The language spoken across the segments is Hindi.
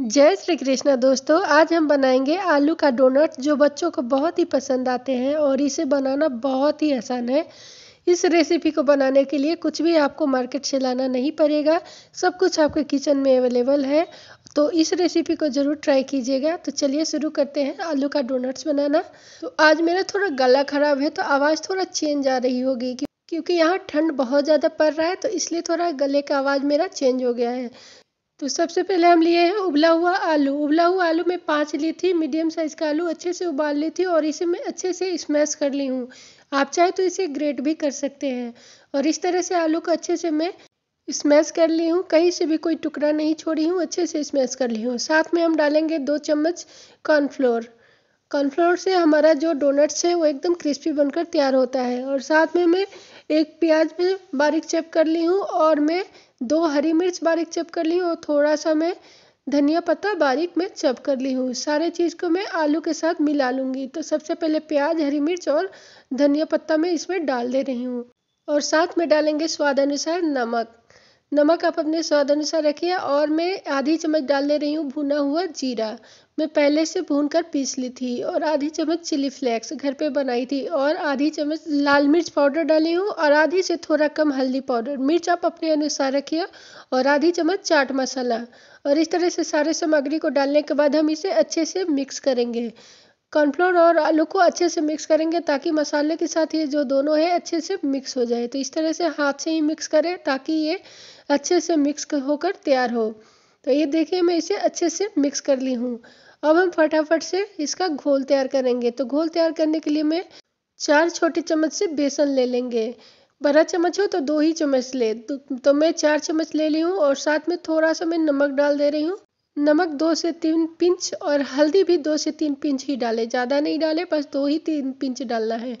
जय श्री कृष्णा दोस्तों आज हम बनाएंगे आलू का डोनट जो बच्चों को बहुत ही पसंद आते हैं और इसे बनाना बहुत ही आसान है इस रेसिपी को बनाने के लिए कुछ भी आपको मार्केट से लाना नहीं पड़ेगा सब कुछ आपके किचन में अवेलेबल है तो इस रेसिपी को ज़रूर ट्राई कीजिएगा तो चलिए शुरू करते हैं आलू का डोनट्स बनाना तो आज मेरा थोड़ा गला ख़राब है तो आवाज़ थोड़ा चेंज आ रही होगी क्योंकि यहाँ ठंड बहुत ज़्यादा पड़ रहा है तो इसलिए थोड़ा गले का आवाज़ मेरा चेंज हो गया है तो सबसे पहले हम लिए हैं उबला हुआ आलू उबला हुआ आलू मैं पाँच ली थी मीडियम साइज़ का आलू अच्छे से उबाल ली थी और इसे मैं अच्छे से स्मैश कर ली हूँ आप चाहे तो इसे ग्रेट भी कर सकते हैं और इस तरह से आलू को अच्छे से मैं स्मैश कर ली हूँ कहीं से भी कोई टुकड़ा नहीं छोड़ी हूँ अच्छे से स्मैश कर ली हूँ साथ में हम डालेंगे दो चम्मच कॉर्नफ्लोर कॉर्नफ्लोर से हमारा जो डोनट्स है वो एकदम क्रिस्पी बनकर तैयार होता है और साथ में मैं एक प्याज में बारीक चेप कर ली हूँ और मैं दो हरी मिर्च बारीक चप कर ली और थोड़ा सा मैं धनिया पत्ता बारीक में चप कर ली हूँ सारे चीज़ को मैं आलू के साथ मिला लूँगी तो सबसे पहले प्याज हरी मिर्च और धनिया पत्ता मैं इसमें डाल दे रही हूँ और साथ में डालेंगे स्वाद अनुसार नमक नमक आप अपने स्वाद अनुसार रखिए और मैं आधी चम्मच डाल दे रही हूँ भुना हुआ जीरा मैं पहले से भून कर पीस ली थी और आधी चम्मच चिली फ्लेक्स घर पे बनाई थी और आधी चम्मच लाल मिर्च पाउडर डाली हूँ और आधी से थोड़ा कम हल्दी पाउडर मिर्च आप अपने अनुसार रखिए और आधी चम्मच चाट मसाला और इस तरह से सारे सामग्री को डालने के बाद हम इसे अच्छे से मिक्स करेंगे कॉर्नफ्लोर और आलू को अच्छे से मिक्स करेंगे ताकि मसाले के साथ ये जो दोनों है अच्छे से मिक्स हो जाए तो इस तरह से हाथ से ही मिक्स करें ताकि ये अच्छे से मिक्स होकर तैयार हो तो ये देखिए मैं इसे अच्छे से मिक्स कर ली हूँ अब हम फटाफट से इसका घोल तैयार करेंगे तो घोल तैयार करने के लिए मैं चार छोटे चम्मच से बेसन ले लेंगे बड़ा चम्मच हो तो दो ही चम्मच ले तो, तो मैं चार चम्मच ले ली हूँ और साथ में थोड़ा सा मैं नमक डाल दे रही हूँ नमक दो से तीन पिंच और हल्दी भी दो से तीन पिंच ही डालें ज़्यादा नहीं डालें बस दो ही तीन पिंच डालना है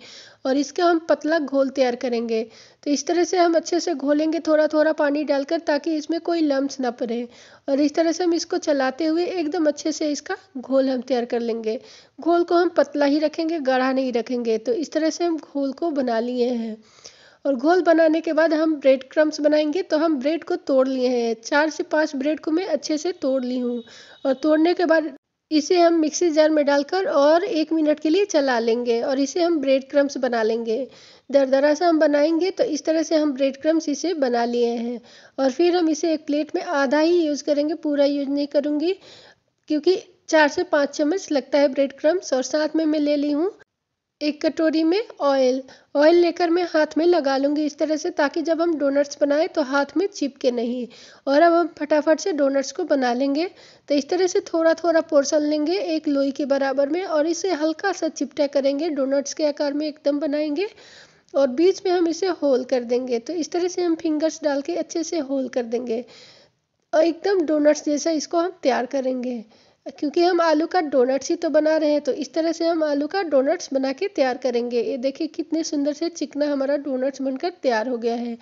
और इसका हम पतला घोल तैयार करेंगे तो इस तरह से हम अच्छे से घोलेंगे थोड़ा थोड़ा पानी डालकर ताकि इसमें कोई लम्स ना पड़े और इस तरह से हम इसको चलाते हुए एकदम अच्छे से इसका घोल हम तैयार कर लेंगे घोल को हम पतला ही रखेंगे गाढ़ा नहीं रखेंगे तो इस तरह से हम घोल को बना लिए हैं और घोल बनाने के बाद हम ब्रेड क्रम्स बनाएंगे तो हम ब्रेड को तोड़ लिए हैं चार से पाँच ब्रेड को मैं अच्छे से तोड़ ली हूँ और तोड़ने के बाद इसे हम मिक्सी जार में डालकर और एक मिनट के लिए चला लेंगे और इसे हम ब्रेड क्रम्स बना लेंगे दरदरा सा हम बनाएंगे तो इस तरह से हम ब्रेड क्रम्स इसे बना लिए हैं और फिर हम इसे एक प्लेट में आधा ही यूज़ करेंगे पूरा यूज़ नहीं करूँगी क्योंकि चार से पाँच चम्मच लगता है ब्रेड क्रम्स और साथ में मैं ले ली हूँ एक कटोरी में ऑयल ऑयल लेकर मैं हाथ में लगा लूँगी इस तरह से ताकि जब हम डोनट्स बनाएं तो हाथ में चिपके नहीं और अब हम फटाफट से डोनट्स को बना लेंगे तो इस तरह से थोड़ा थोड़ा पोर्सन लेंगे एक लोई के बराबर में और इसे हल्का सा चिपटा करेंगे डोनट्स के आकार में एकदम बनाएंगे और बीच में हम इसे होल कर देंगे तो इस तरह से हम फिंगर्स डाल के अच्छे से होल कर देंगे और एकदम डोनट्स जैसा इसको हम तैयार करेंगे क्योंकि हम आलू का डोनट्स ही तो बना रहे हैं तो इस तरह से हम आलू का डोनट्स बना के तैयार करेंगे ये देखिए कितने सुंदर से चिकना हमारा डोनट्स बनकर तैयार हो गया है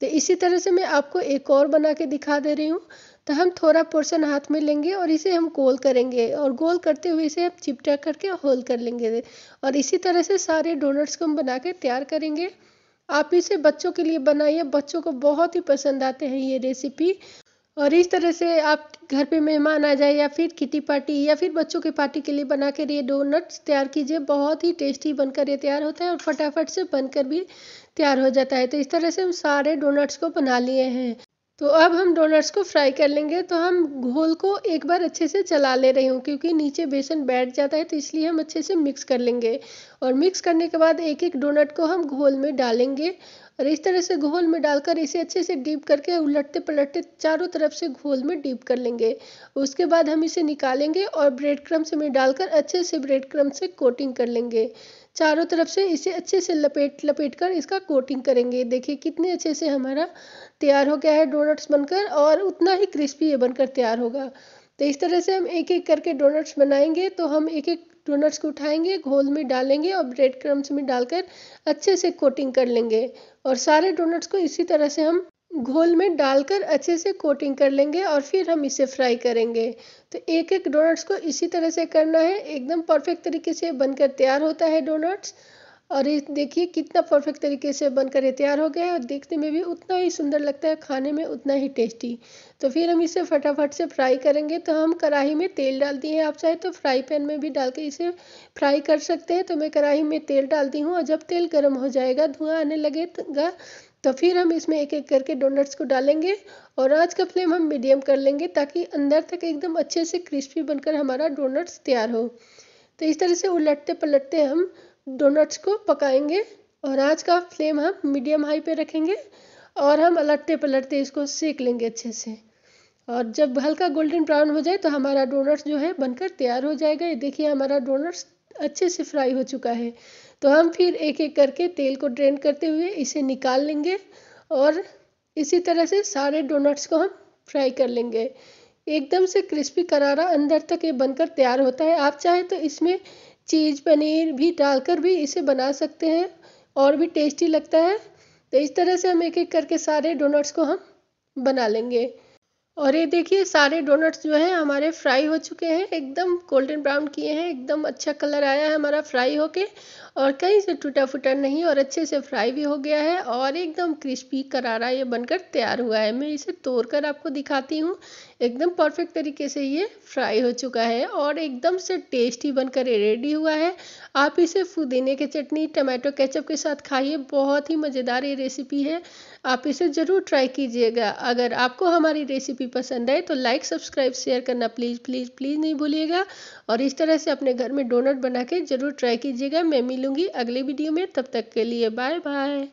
तो इसी तरह से मैं आपको एक और बना के दिखा दे रही हूँ तो हम थोड़ा पोर्शन हाथ में लेंगे और इसे हम गोल करेंगे और गोल करते हुए इसे हम चिपटा करके होल कर लेंगे और इसी तरह से सारे डोनट्स को हम बना के तैयार करेंगे आप इसे बच्चों के लिए बनाइए बच्चों को बहुत ही पसंद आते हैं ये रेसिपी और इस तरह से आप घर पे मेहमान आ जाए या फिर किटी पार्टी या फिर बच्चों के पार्टी के लिए बना कर ये डोनट्स तैयार कीजिए बहुत ही टेस्टी बनकर ये तैयार होता है और फटाफट से बनकर भी तैयार हो जाता है तो इस तरह से हम सारे डोनट्स को बना लिए हैं तो अब हम डोनट्स को फ्राई कर लेंगे तो हम घोल को एक बार अच्छे से चला ले रही हूँ क्योंकि नीचे बेसन बैठ जाता है तो इसलिए हम अच्छे से मिक्स कर लेंगे और मिक्स करने के बाद एक एक डोनट को हम घोल में डालेंगे और इस तरह से घोल में डालकर इसे अच्छे से डीप करके उलटते पलटते चारों तरफ से घोल में डीप कर लेंगे उसके बाद हम इसे निकालेंगे और ब्रेड क्रम्स में डालकर अच्छे से ब्रेड क्रम से कोटिंग कर लेंगे चारों तरफ से इसे अच्छे से लपेट लपेट कर इसका कोटिंग करेंगे देखिए कितने अच्छे से हमारा तैयार हो गया है डोनट्स बनकर और उतना ही क्रिस्पी ये बनकर तैयार होगा तो इस तरह से हम एक एक करके डोनट्स बनाएंगे तो हम एक एक डोनट्स को उठाएंगे घोल में डालेंगे और ब्रेड क्रम्स में डालकर अच्छे से कोटिंग कर लेंगे और सारे डोनट्स को इसी तरह से हम घोल में डालकर अच्छे से कोटिंग कर लेंगे और फिर हम इसे फ्राई करेंगे तो एक एक डोनट्स को इसी तरह से करना है एकदम परफेक्ट तरीके से बनकर तैयार होता है डोनट्स और ये देखिए कितना परफेक्ट तरीके से बनकर ये तैयार हो गया है और देखने में भी उतना ही सुंदर लगता है खाने में उतना ही टेस्टी तो फिर हम इसे फटाफट से फ्राई करेंगे तो हम कढ़ाई में तेल डाल दिए हैं आप चाहे तो फ्राई पैन में भी डाल के इसे फ्राई कर सकते हैं तो मैं कढ़ाई में तेल डालती हूँ और जब तेल गर्म हो जाएगा धुआं आने लगेगा तो फिर हम इसमें एक एक करके डोनट्स को डालेंगे और आज का फ्लेम हम मीडियम कर लेंगे ताकि अंदर तक एकदम अच्छे से क्रिस्पी बनकर हमारा डोनट्स तैयार हो तो इस तरह से उलटते पलटते हम डोनट्स को पकाएंगे और आज का फ्लेम हम मीडियम हाई पे रखेंगे और हम अलटते पलटते इसको सेक लेंगे अच्छे से और जब हल्का गोल्डन ब्राउन हो जाए तो हमारा डोनट्स जो है बनकर तैयार हो जाएगा ये देखिए हमारा डोनट्स अच्छे से फ्राई हो चुका है तो हम फिर एक एक करके तेल को ड्रेन करते हुए इसे निकाल लेंगे और इसी तरह से सारे डोनट्स को हम फ्राई कर लेंगे एकदम से क्रिस्पी करारा अंदर तक ये बनकर तैयार होता है आप चाहे तो इसमें चीज़ पनीर भी डालकर भी इसे बना सकते हैं और भी टेस्टी लगता है तो इस तरह से हम एक एक करके सारे डोनट्स को हम बना लेंगे और ये देखिए सारे डोनट्स जो है हमारे फ्राई हो चुके हैं एकदम गोल्डन ब्राउन किए हैं एकदम अच्छा कलर आया है हमारा फ्राई होके और कहीं से टूटा फूटा नहीं और अच्छे से फ्राई भी हो गया है और एकदम क्रिस्पी करारा ये बनकर तैयार हुआ है मैं इसे तोड़ कर आपको दिखाती हूँ एकदम परफेक्ट तरीके से ये फ्राई हो चुका है और एकदम से टेस्टी बनकर रेडी हुआ है आप इसे फुदीने की चटनी टमाटो केचप के साथ खाइए बहुत ही मज़ेदार ये रेसिपी है आप इसे ज़रूर ट्राई कीजिएगा अगर आपको हमारी रेसिपी पसंद आए तो लाइक सब्सक्राइब शेयर करना प्लीज़ प्लीज़ प्लीज़ नहीं भूलिएगा और इस तरह से अपने घर में डोनट बना के ज़रूर ट्राई कीजिएगा मैं मिलूँगी अगले वीडियो में तब तक के लिए बाय बाय